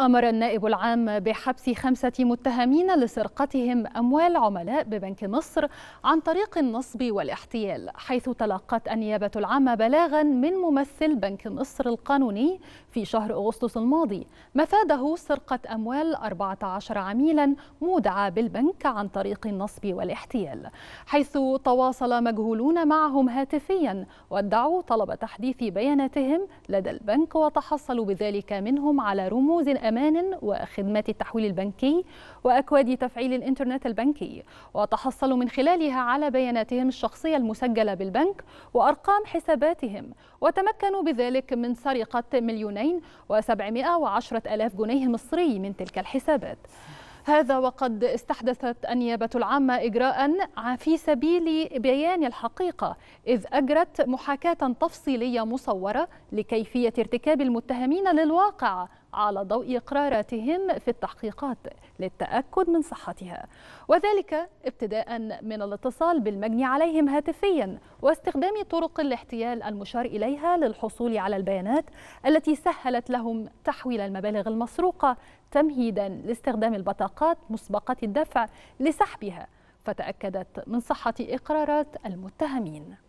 أمر النائب العام بحبس خمسة متهمين لسرقتهم أموال عملاء ببنك مصر عن طريق النصب والاحتيال حيث تلقت النيابة العامة بلاغا من ممثل بنك مصر القانوني في شهر أغسطس الماضي مفاده سرقة أموال 14 عميلا مودعة بالبنك عن طريق النصب والاحتيال حيث تواصل مجهولون معهم هاتفيا وادعوا طلب تحديث بياناتهم لدى البنك وتحصلوا بذلك منهم على رموز أمان وخدمات التحويل البنكي وأكواد تفعيل الإنترنت البنكي وتحصلوا من خلالها على بياناتهم الشخصية المسجلة بالبنك وأرقام حساباتهم وتمكنوا بذلك من سرقة مليونين وسبعمائة وعشرة ألاف جنيه مصري من تلك الحسابات هذا وقد استحدثت النيابة العامة إجراء في سبيل بيان الحقيقة إذ أجرت محاكاة تفصيلية مصورة لكيفية ارتكاب المتهمين للواقع على ضوء إقراراتهم في التحقيقات للتأكد من صحتها وذلك ابتداء من الاتصال بالمجني عليهم هاتفيا واستخدام طرق الاحتيال المشار إليها للحصول على البيانات التي سهلت لهم تحويل المبالغ المسروقة تمهيدا لاستخدام البطاقات مسبقة الدفع لسحبها فتأكدت من صحة إقرارات المتهمين